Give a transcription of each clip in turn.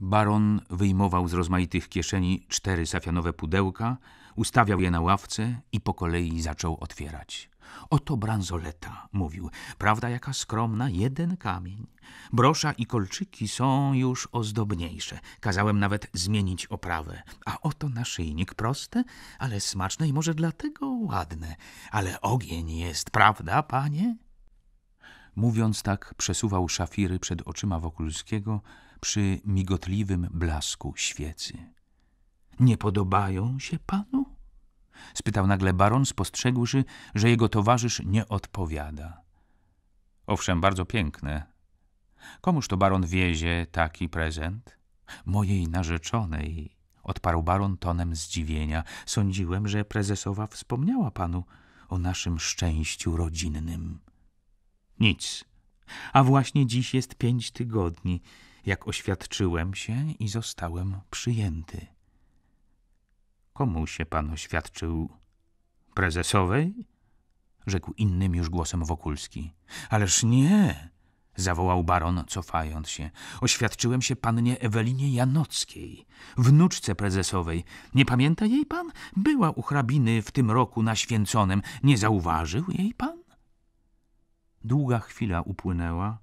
Baron wyjmował z rozmaitych kieszeni cztery safianowe pudełka, ustawiał je na ławce i po kolei zaczął otwierać. Oto bransoleta, mówił. Prawda jaka skromna, jeden kamień. Brosza i kolczyki są już ozdobniejsze. Kazałem nawet zmienić oprawę. A oto naszyjnik, proste, ale smaczne i może dlatego ładne. Ale ogień jest, prawda, panie? Mówiąc tak, przesuwał szafiry przed oczyma Wokulskiego, przy migotliwym blasku świecy. Nie podobają się panu? spytał nagle baron, spostrzegłszy, że jego towarzysz nie odpowiada. Owszem, bardzo piękne. Komuż to baron wiezie taki prezent? Mojej narzeczonej, odparł baron tonem zdziwienia. Sądziłem, że prezesowa wspomniała panu o naszym szczęściu rodzinnym. Nic. A właśnie dziś jest pięć tygodni jak oświadczyłem się i zostałem przyjęty. Komu się pan oświadczył? Prezesowej? Rzekł innym już głosem Wokulski. Ależ nie! zawołał baron, cofając się. Oświadczyłem się pannie Ewelinie Janockiej, wnuczce prezesowej. Nie pamięta jej pan? Była u hrabiny w tym roku na święconym. Nie zauważył jej pan? Długa chwila upłynęła,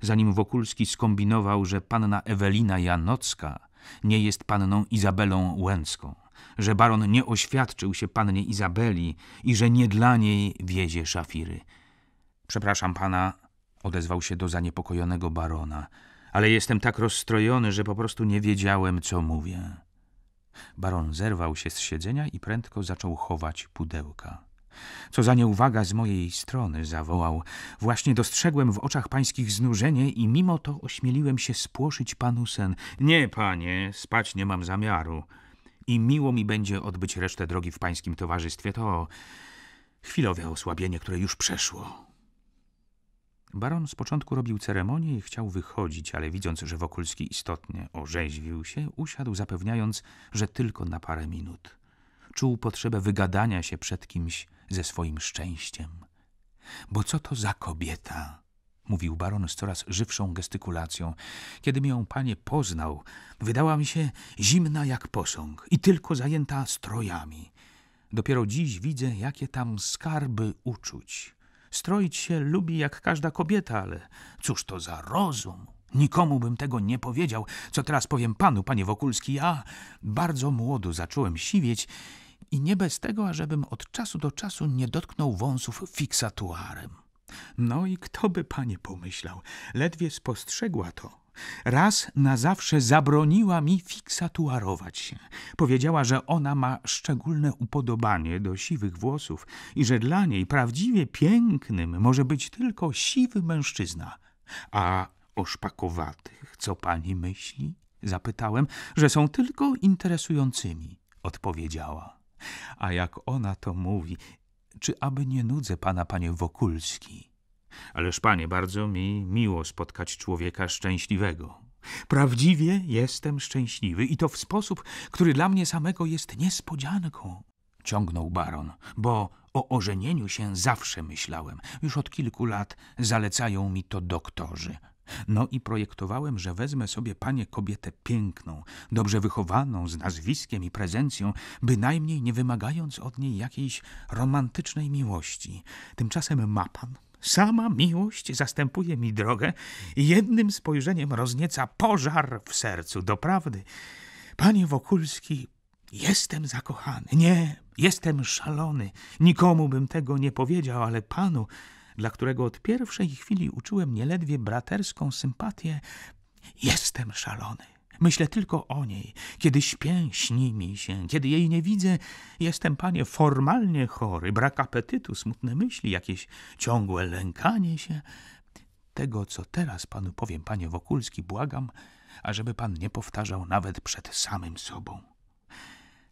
zanim Wokulski skombinował, że panna Ewelina Janocka nie jest panną Izabelą Łęcką, że baron nie oświadczył się pannie Izabeli i że nie dla niej wiezie szafiry. Przepraszam pana, odezwał się do zaniepokojonego barona, ale jestem tak rozstrojony, że po prostu nie wiedziałem, co mówię. Baron zerwał się z siedzenia i prędko zaczął chować pudełka. Co za nieuwaga z mojej strony, zawołał. Właśnie dostrzegłem w oczach pańskich znużenie i mimo to ośmieliłem się spłoszyć panu sen. Nie, panie, spać nie mam zamiaru. I miło mi będzie odbyć resztę drogi w pańskim towarzystwie. To chwilowe osłabienie, które już przeszło. Baron z początku robił ceremonię i chciał wychodzić, ale widząc, że Wokulski istotnie orzeźwił się, usiadł, zapewniając, że tylko na parę minut czuł potrzebę wygadania się przed kimś ze swoim szczęściem. Bo co to za kobieta? mówił baron z coraz żywszą gestykulacją. Kiedym ją, panie, poznał, wydała mi się zimna jak posąg i tylko zajęta strojami. Dopiero dziś widzę, jakie tam skarby uczuć. Stroić się lubi jak każda kobieta, ale cóż to za rozum? Nikomu bym tego nie powiedział, co teraz powiem panu, panie Wokulski. Ja bardzo młodo zacząłem siwieć i nie bez tego, ażebym od czasu do czasu nie dotknął wąsów fiksatuarem. No i kto by panie pomyślał, ledwie spostrzegła to. Raz na zawsze zabroniła mi fiksatuarować się. Powiedziała, że ona ma szczególne upodobanie do siwych włosów i że dla niej prawdziwie pięknym może być tylko siwy mężczyzna. A o szpakowatych, co pani myśli? Zapytałem, że są tylko interesującymi, odpowiedziała. A jak ona to mówi, czy aby nie nudzę pana, panie Wokulski? Ależ panie, bardzo mi miło spotkać człowieka szczęśliwego. Prawdziwie jestem szczęśliwy i to w sposób, który dla mnie samego jest niespodzianką. Ciągnął baron, bo o ożenieniu się zawsze myślałem. Już od kilku lat zalecają mi to doktorzy. No i projektowałem, że wezmę sobie panie kobietę piękną, dobrze wychowaną, z nazwiskiem i prezencją, bynajmniej nie wymagając od niej jakiejś romantycznej miłości. Tymczasem ma pan. Sama miłość zastępuje mi drogę i jednym spojrzeniem roznieca pożar w sercu. Doprawdy, panie Wokulski, jestem zakochany. Nie, jestem szalony. Nikomu bym tego nie powiedział, ale panu dla którego od pierwszej chwili uczułem nieledwie braterską sympatię, jestem szalony. Myślę tylko o niej. Kiedy śpię, śni mi się. Kiedy jej nie widzę, jestem, panie, formalnie chory. Brak apetytu, smutne myśli, jakieś ciągłe lękanie się. Tego, co teraz panu powiem, panie Wokulski, błagam, ażeby pan nie powtarzał nawet przed samym sobą.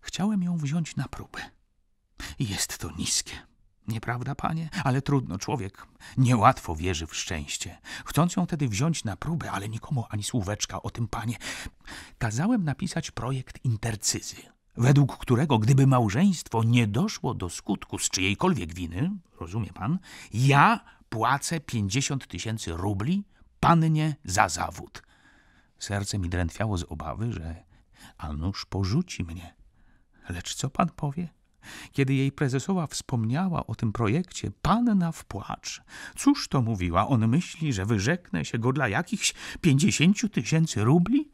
Chciałem ją wziąć na próbę. Jest to niskie. Nieprawda, panie? Ale trudno, człowiek niełatwo wierzy w szczęście. Chcąc ją tedy wziąć na próbę, ale nikomu ani słóweczka o tym, panie, kazałem napisać projekt intercyzy, według którego, gdyby małżeństwo nie doszło do skutku z czyjejkolwiek winy, rozumie pan, ja płacę pięćdziesiąt tysięcy rubli pannie za zawód. Serce mi drętwiało z obawy, że Anusz porzuci mnie. Lecz co pan powie? Kiedy jej prezesowa wspomniała o tym projekcie, panna w płacz. Cóż to mówiła? On myśli, że wyrzeknę się go dla jakichś pięćdziesięciu tysięcy rubli?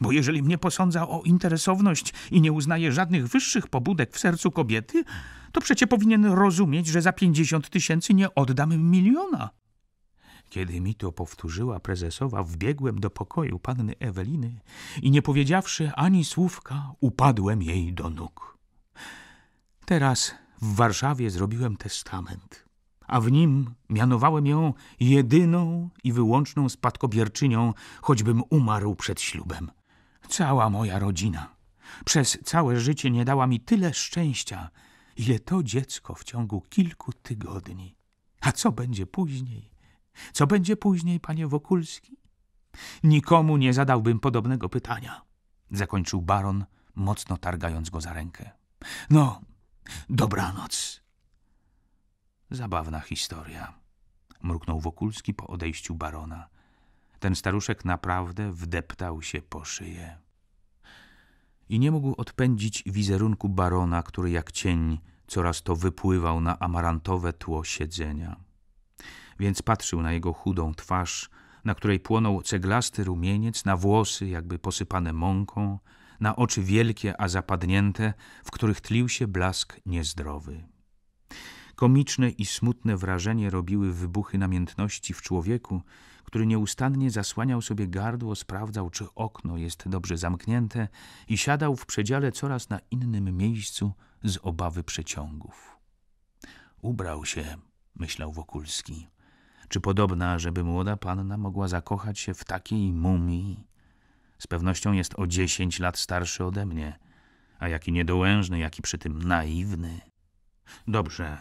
Bo jeżeli mnie posądza o interesowność i nie uznaje żadnych wyższych pobudek w sercu kobiety, to przecie powinien rozumieć, że za pięćdziesiąt tysięcy nie oddam miliona. Kiedy mi to powtórzyła prezesowa, wbiegłem do pokoju panny Eweliny i nie powiedziawszy ani słówka, upadłem jej do nóg. Teraz w Warszawie zrobiłem testament, a w nim mianowałem ją jedyną i wyłączną spadkobierczynią, choćbym umarł przed ślubem. Cała moja rodzina przez całe życie nie dała mi tyle szczęścia, ile to dziecko w ciągu kilku tygodni. A co będzie później? Co będzie później, panie Wokulski? Nikomu nie zadałbym podobnego pytania, zakończył baron, mocno targając go za rękę. No, Dobranoc. Zabawna historia, mruknął Wokulski po odejściu barona. Ten staruszek naprawdę wdeptał się po szyję. I nie mógł odpędzić wizerunku barona, który jak cień coraz to wypływał na amarantowe tło siedzenia. Więc patrzył na jego chudą twarz, na której płonął ceglasty rumieniec, na włosy jakby posypane mąką, na oczy wielkie, a zapadnięte, w których tlił się blask niezdrowy. Komiczne i smutne wrażenie robiły wybuchy namiętności w człowieku, który nieustannie zasłaniał sobie gardło, sprawdzał, czy okno jest dobrze zamknięte i siadał w przedziale coraz na innym miejscu z obawy przeciągów. Ubrał się, myślał Wokulski. Czy podobna, żeby młoda panna mogła zakochać się w takiej mumii? Z pewnością jest o dziesięć lat starszy ode mnie. A jaki niedołężny, jaki przy tym naiwny. Dobrze,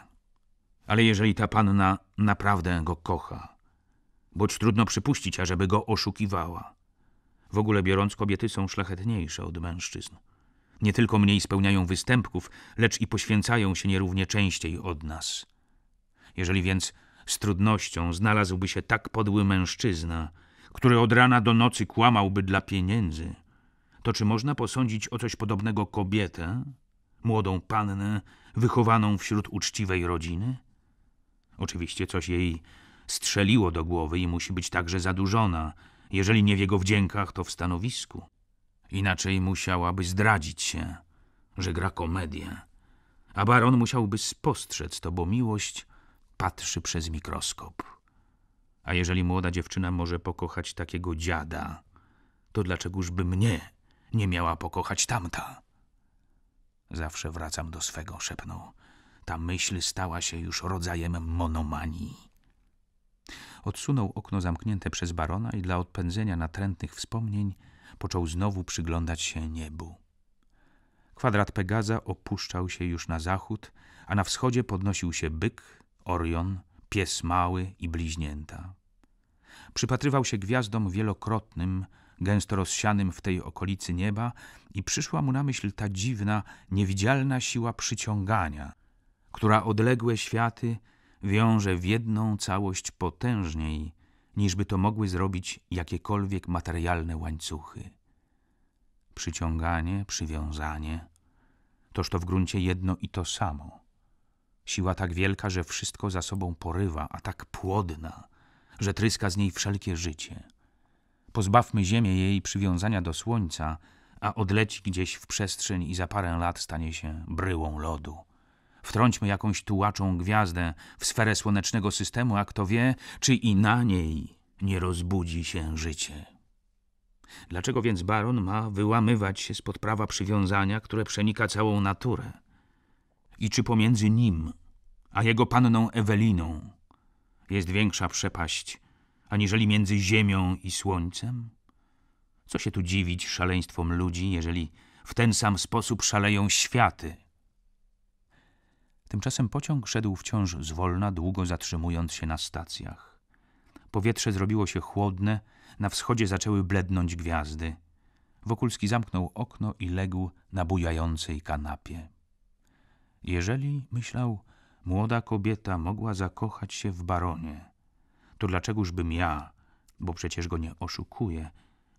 ale jeżeli ta panna naprawdę go kocha, boć trudno przypuścić, ażeby go oszukiwała. W ogóle biorąc, kobiety są szlachetniejsze od mężczyzn. Nie tylko mniej spełniają występków, lecz i poświęcają się nierównie częściej od nas. Jeżeli więc z trudnością znalazłby się tak podły mężczyzna, który od rana do nocy kłamałby dla pieniędzy, to czy można posądzić o coś podobnego kobietę, młodą pannę, wychowaną wśród uczciwej rodziny? Oczywiście coś jej strzeliło do głowy i musi być także zadurzona, jeżeli nie w jego wdziękach, to w stanowisku. Inaczej musiałaby zdradzić się, że gra komedię. A baron musiałby spostrzec to, bo miłość patrzy przez mikroskop. A jeżeli młoda dziewczyna może pokochać takiego dziada, to dlaczegożby mnie nie miała pokochać tamta? Zawsze wracam do swego, szepnął. Ta myśl stała się już rodzajem monomanii. Odsunął okno zamknięte przez barona i dla odpędzenia natrętnych wspomnień począł znowu przyglądać się niebu. Kwadrat Pegaza opuszczał się już na zachód, a na wschodzie podnosił się byk, Orion – pies mały i bliźnięta. Przypatrywał się gwiazdom wielokrotnym, gęsto rozsianym w tej okolicy nieba i przyszła mu na myśl ta dziwna, niewidzialna siła przyciągania, która odległe światy wiąże w jedną całość potężniej, niżby to mogły zrobić jakiekolwiek materialne łańcuchy. Przyciąganie, przywiązanie, toż to w gruncie jedno i to samo – Siła tak wielka, że wszystko za sobą porywa, a tak płodna, że tryska z niej wszelkie życie. Pozbawmy ziemię jej przywiązania do słońca, a odleci gdzieś w przestrzeń i za parę lat stanie się bryłą lodu. Wtrąćmy jakąś tułaczą gwiazdę w sferę słonecznego systemu, a kto wie, czy i na niej nie rozbudzi się życie. Dlaczego więc baron ma wyłamywać się spod prawa przywiązania, które przenika całą naturę? i czy pomiędzy nim a jego panną Eweliną jest większa przepaść aniżeli między ziemią i słońcem? Co się tu dziwić szaleństwom ludzi, jeżeli w ten sam sposób szaleją światy? Tymczasem pociąg szedł wciąż zwolna, długo zatrzymując się na stacjach. Powietrze zrobiło się chłodne, na wschodzie zaczęły blednąć gwiazdy. Wokulski zamknął okno i legł na bujającej kanapie. Jeżeli, myślał, młoda kobieta mogła zakochać się w baronie, to dlaczegożbym ja, bo przecież go nie oszukuję.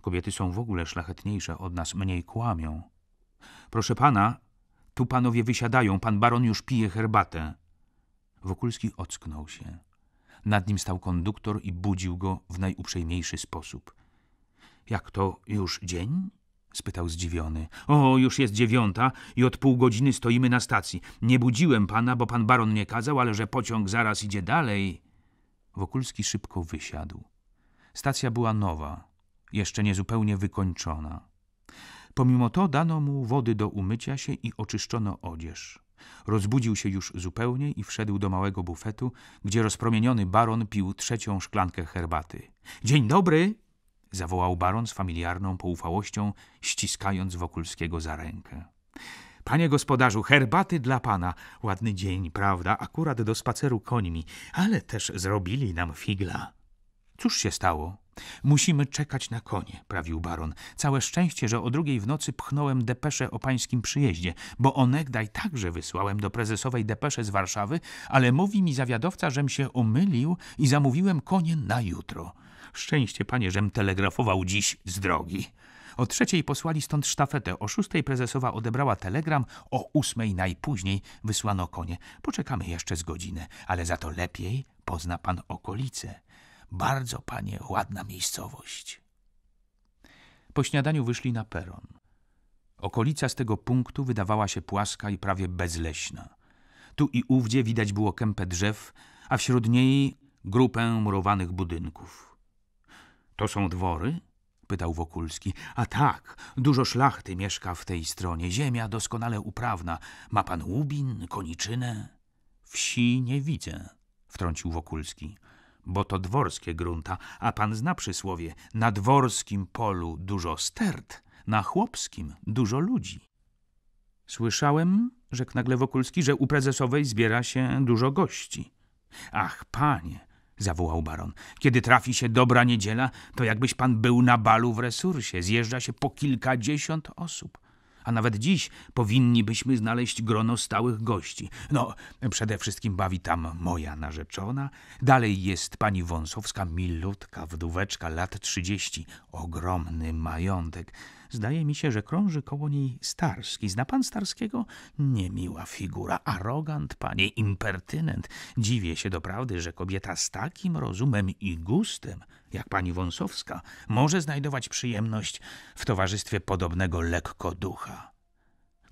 Kobiety są w ogóle szlachetniejsze od nas, mniej kłamią. Proszę pana, tu panowie wysiadają, pan baron już pije herbatę. Wokulski ocknął się. Nad nim stał konduktor i budził go w najuprzejmiejszy sposób. Jak to już dzień? spytał zdziwiony. O, już jest dziewiąta i od pół godziny stoimy na stacji. Nie budziłem pana, bo pan baron nie kazał, ale że pociąg zaraz idzie dalej. Wokulski szybko wysiadł. Stacja była nowa, jeszcze niezupełnie wykończona. Pomimo to dano mu wody do umycia się i oczyszczono odzież. Rozbudził się już zupełnie i wszedł do małego bufetu, gdzie rozpromieniony baron pił trzecią szklankę herbaty. Dzień dobry! zawołał baron z familiarną poufałością, ściskając Wokulskiego za rękę. Panie gospodarzu, herbaty dla pana. Ładny dzień, prawda? Akurat do spaceru końmi, ale też zrobili nam figla. Cóż się stało? Musimy czekać na konie, prawił baron. Całe szczęście, że o drugiej w nocy pchnąłem depeszę o pańskim przyjeździe, bo onegdaj także wysłałem do prezesowej depeszę z Warszawy, ale mówi mi zawiadowca, żem się omylił i zamówiłem konie na jutro. Szczęście, panie, żem telegrafował dziś z drogi. O trzeciej posłali stąd sztafetę. O szóstej prezesowa odebrała telegram, o ósmej najpóźniej wysłano konie. Poczekamy jeszcze z godzinę, ale za to lepiej pozna pan okolice. Bardzo, panie, ładna miejscowość. Po śniadaniu wyszli na peron. Okolica z tego punktu wydawała się płaska i prawie bezleśna. Tu i ówdzie widać było kępę drzew, a wśród niej grupę murowanych budynków. To są dwory? pytał Wokulski. A tak, dużo szlachty mieszka w tej stronie. Ziemia doskonale uprawna. Ma pan łubin, koniczynę? Wsi nie widzę, wtrącił Wokulski. Bo to dworskie grunta, a pan zna przysłowie: na dworskim polu dużo stert, na chłopskim dużo ludzi. Słyszałem, rzekł nagle Wokulski, że u prezesowej zbiera się dużo gości. Ach, panie, zawołał baron. Kiedy trafi się dobra niedziela, to jakbyś pan był na balu w resursie. Zjeżdża się po kilkadziesiąt osób. A nawet dziś powinnibyśmy znaleźć grono stałych gości. No, przede wszystkim bawi tam moja narzeczona. Dalej jest pani Wąsowska, milutka wdóweczka, lat trzydzieści. Ogromny majątek. Zdaje mi się, że krąży koło niej Starski. Zna pan Starskiego? Niemiła figura, arogant, panie, impertynent. Dziwię się doprawdy, że kobieta z takim rozumem i gustem, jak pani Wąsowska, może znajdować przyjemność w towarzystwie podobnego lekko ducha.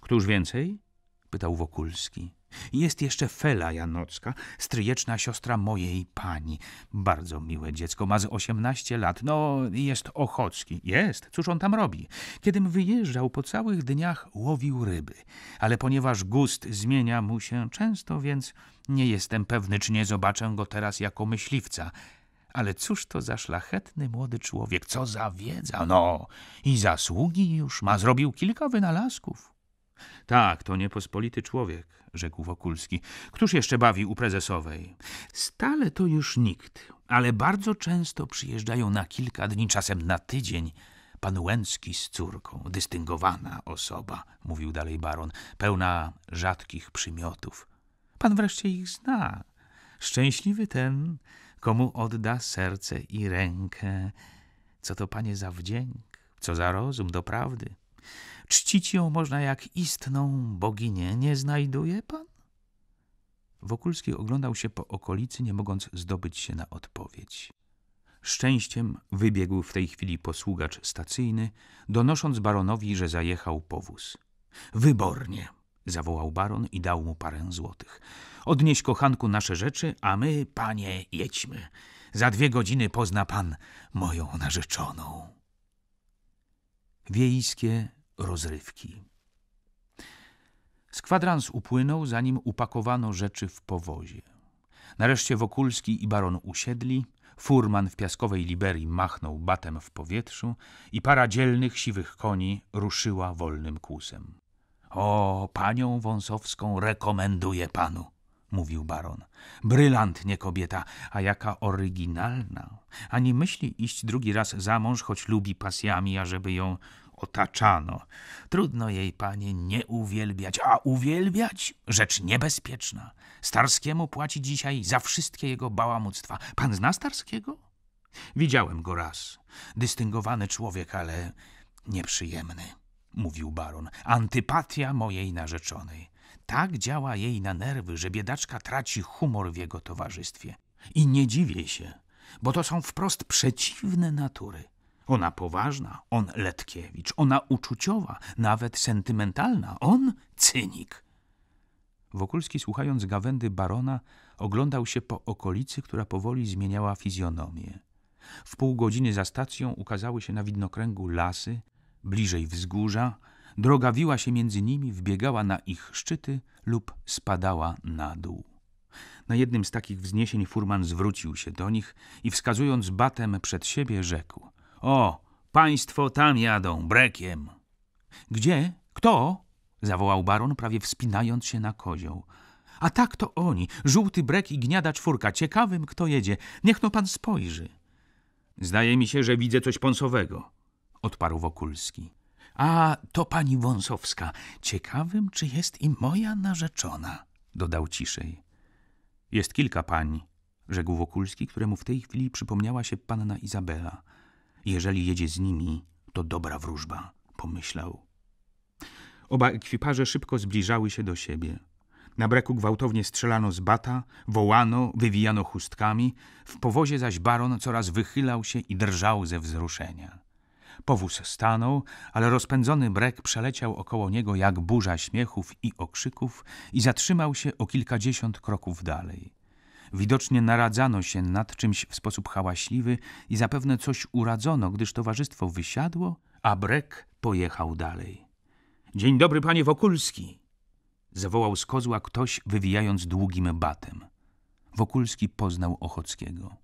Któż więcej? — pytał Wokulski. Jest jeszcze Fela Janocka, stryjeczna siostra mojej pani. Bardzo miłe dziecko, ma z osiemnaście lat. No, jest ochocki. Jest, cóż on tam robi? Kiedym wyjeżdżał, po całych dniach łowił ryby. Ale ponieważ gust zmienia mu się często, więc nie jestem pewny, czy nie zobaczę go teraz jako myśliwca. Ale cóż to za szlachetny młody człowiek, co za wiedza, no! I zasługi już ma, zrobił kilka wynalazków. Tak, to niepospolity człowiek, rzekł Wokulski. Któż jeszcze bawi u prezesowej? Stale to już nikt, ale bardzo często przyjeżdżają na kilka dni, czasem na tydzień. Pan Łęcki z córką, dystyngowana osoba, mówił dalej baron, pełna rzadkich przymiotów. Pan wreszcie ich zna. Szczęśliwy ten, komu odda serce i rękę. Co to, panie, za wdzięk, co za rozum do prawdy. Czcić ją można jak istną boginię, nie znajduje pan? Wokulski oglądał się po okolicy, nie mogąc zdobyć się na odpowiedź. Szczęściem wybiegł w tej chwili posługacz stacyjny, donosząc baronowi, że zajechał powóz. Wybornie! zawołał baron i dał mu parę złotych. Odnieś kochanku nasze rzeczy, a my, panie, jedźmy. Za dwie godziny pozna pan moją narzeczoną. Wiejskie rozrywki. Z kwadrans upłynął, zanim upakowano rzeczy w powozie. Nareszcie Wokulski i baron usiedli, furman w piaskowej Liberii machnął batem w powietrzu i para dzielnych siwych koni ruszyła wolnym kłusem. O, panią Wąsowską rekomenduję panu, mówił baron. Brylantnie kobieta, a jaka oryginalna. Ani myśli iść drugi raz za mąż, choć lubi pasjami, ażeby ją otaczano. Trudno jej, panie, nie uwielbiać, a uwielbiać rzecz niebezpieczna. Starskiemu płaci dzisiaj za wszystkie jego bałamuctwa. Pan zna Starskiego? Widziałem go raz. Dystyngowany człowiek, ale nieprzyjemny, mówił baron. Antypatia mojej narzeczonej. Tak działa jej na nerwy, że biedaczka traci humor w jego towarzystwie. I nie dziwię się, bo to są wprost przeciwne natury. Ona poważna, on Letkiewicz, ona uczuciowa, nawet sentymentalna, on cynik. Wokulski, słuchając gawędy barona, oglądał się po okolicy, która powoli zmieniała fizjonomię. W pół godziny za stacją ukazały się na widnokręgu lasy, bliżej wzgórza, Droga wiła się między nimi, wbiegała na ich szczyty lub spadała na dół. Na jednym z takich wzniesień furman zwrócił się do nich i wskazując batem przed siebie rzekł: O, państwo tam jadą, brekiem. Gdzie? Kto? zawołał baron, prawie wspinając się na kozioł. A tak to oni, żółty brek i gniada czwórka. Ciekawym, kto jedzie. Niech no pan spojrzy. Zdaje mi się, że widzę coś ponsowego, odparł Wokulski. A to pani Wąsowska. Ciekawym, czy jest i moja narzeczona, dodał ciszej. Jest kilka pań, rzekł Wokulski, któremu w tej chwili przypomniała się panna Izabela. Jeżeli jedzie z nimi, to dobra wróżba, pomyślał. Oba ekwiparze szybko zbliżały się do siebie. Na breku gwałtownie strzelano z bata, wołano, wywijano chustkami, w powozie zaś baron coraz wychylał się i drżał ze wzruszenia. Powóz stanął, ale rozpędzony brek przeleciał około niego jak burza śmiechów i okrzyków i zatrzymał się o kilkadziesiąt kroków dalej. Widocznie naradzano się nad czymś w sposób hałaśliwy i zapewne coś uradzono, gdyż towarzystwo wysiadło, a brek pojechał dalej. Dzień dobry, panie Wokulski! zawołał z kozła ktoś, wywijając długim batem. Wokulski poznał Ochockiego.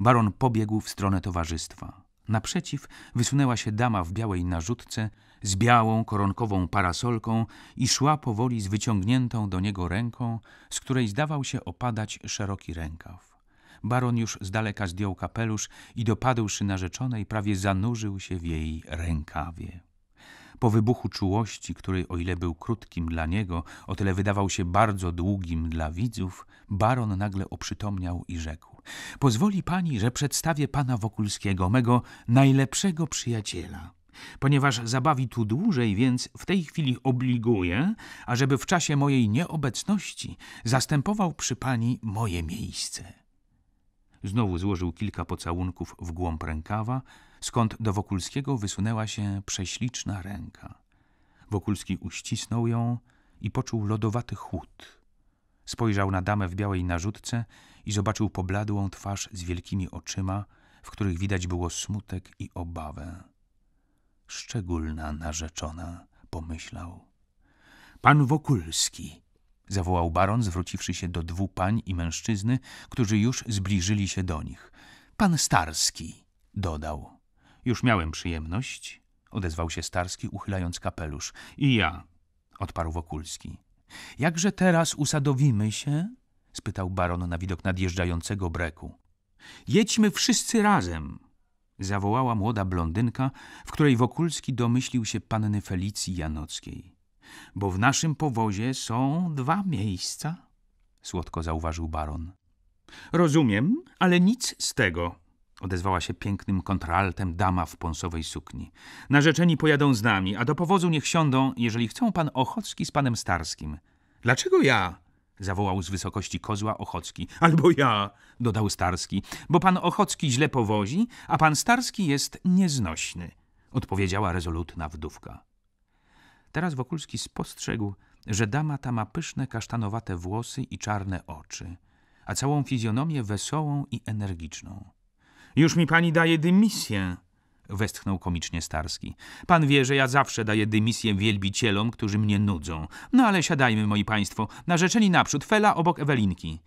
Baron pobiegł w stronę towarzystwa. Naprzeciw wysunęła się dama w białej narzutce z białą koronkową parasolką i szła powoli z wyciągniętą do niego ręką, z której zdawał się opadać szeroki rękaw. Baron już z daleka zdjął kapelusz i dopadłszy narzeczonej prawie zanurzył się w jej rękawie. Po wybuchu czułości, który o ile był krótkim dla niego, o tyle wydawał się bardzo długim dla widzów, baron nagle oprzytomniał i rzekł: Pozwoli pani, że przedstawię pana Wokulskiego, mego najlepszego przyjaciela. Ponieważ zabawi tu dłużej, więc w tej chwili obliguję, ażeby w czasie mojej nieobecności zastępował przy pani moje miejsce. Znowu złożył kilka pocałunków w głąb rękawa skąd do Wokulskiego wysunęła się prześliczna ręka. Wokulski uścisnął ją i poczuł lodowaty chłód. Spojrzał na damę w białej narzutce i zobaczył pobladłą twarz z wielkimi oczyma, w których widać było smutek i obawę. Szczególna narzeczona, pomyślał. Pan Wokulski, zawołał baron, zwróciwszy się do dwóch pań i mężczyzny, którzy już zbliżyli się do nich. Pan Starski, dodał. Już miałem przyjemność, odezwał się Starski, uchylając kapelusz. I ja, odparł Wokulski. Jakże teraz usadowimy się? spytał baron na widok nadjeżdżającego breku. Jedźmy wszyscy razem! zawołała młoda blondynka, w której Wokulski domyślił się panny Felicji Janockiej. Bo w naszym powozie są dwa miejsca, słodko zauważył baron. Rozumiem, ale nic z tego, Odezwała się pięknym kontraltem dama w ponsowej sukni. Narzeczeni pojadą z nami, a do powozu niech siądą, jeżeli chcą pan Ochocki z panem Starskim. Dlaczego ja? zawołał z wysokości kozła Ochocki. Albo ja, dodał Starski, bo pan Ochocki źle powozi, a pan Starski jest nieznośny, odpowiedziała rezolutna wdówka. Teraz Wokulski spostrzegł, że dama ta ma pyszne kasztanowate włosy i czarne oczy, a całą fizjonomię wesołą i energiczną. Już mi pani daje dymisję, westchnął komicznie Starski. Pan wie, że ja zawsze daję dymisję wielbicielom, którzy mnie nudzą. No ale siadajmy, moi państwo, narzeczeni naprzód, Fela obok Ewelinki.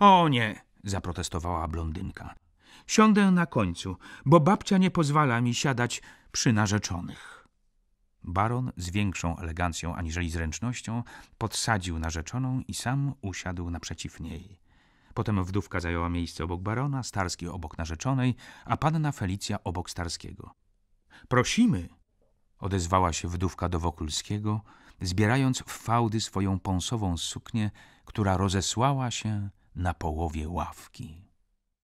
O nie, zaprotestowała blondynka. Siądę na końcu, bo babcia nie pozwala mi siadać przy narzeczonych. Baron z większą elegancją aniżeli zręcznością podsadził narzeczoną i sam usiadł naprzeciw niej. Potem wdówka zajęła miejsce obok barona, Starski obok narzeczonej, a panna Felicja obok Starskiego. Prosimy! odezwała się wdówka do Wokulskiego, zbierając w fałdy swoją pąsową suknię, która rozesłała się na połowie ławki.